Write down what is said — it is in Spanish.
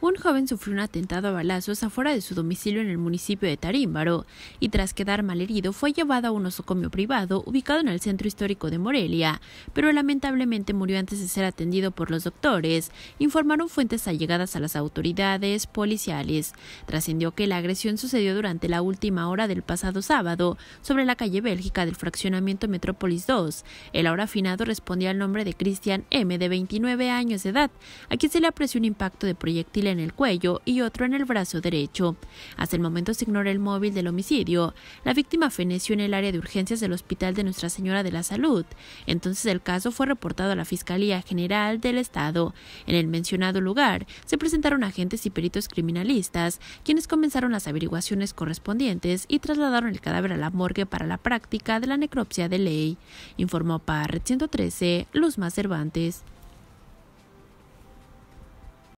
un joven sufrió un atentado a balazos afuera de su domicilio en el municipio de Tarímbaro y tras quedar malherido fue llevado a un osocomio privado ubicado en el centro histórico de Morelia, pero lamentablemente murió antes de ser atendido por los doctores, informaron fuentes allegadas a las autoridades policiales. Trascendió que la agresión sucedió durante la última hora del pasado sábado sobre la calle Bélgica del fraccionamiento Metrópolis 2. El ahora afinado respondía al nombre de Cristian M de 29 años de edad, a quien se le apreció un impacto de proyectil en el cuello y otro en el brazo derecho. Hasta el momento se ignora el móvil del homicidio. La víctima feneció en el área de urgencias del Hospital de Nuestra Señora de la Salud. Entonces el caso fue reportado a la Fiscalía General del Estado. En el mencionado lugar se presentaron agentes y peritos criminalistas, quienes comenzaron las averiguaciones correspondientes y trasladaron el cadáver a la morgue para la práctica de la necropsia de ley, informó Par 113 Luzma Cervantes.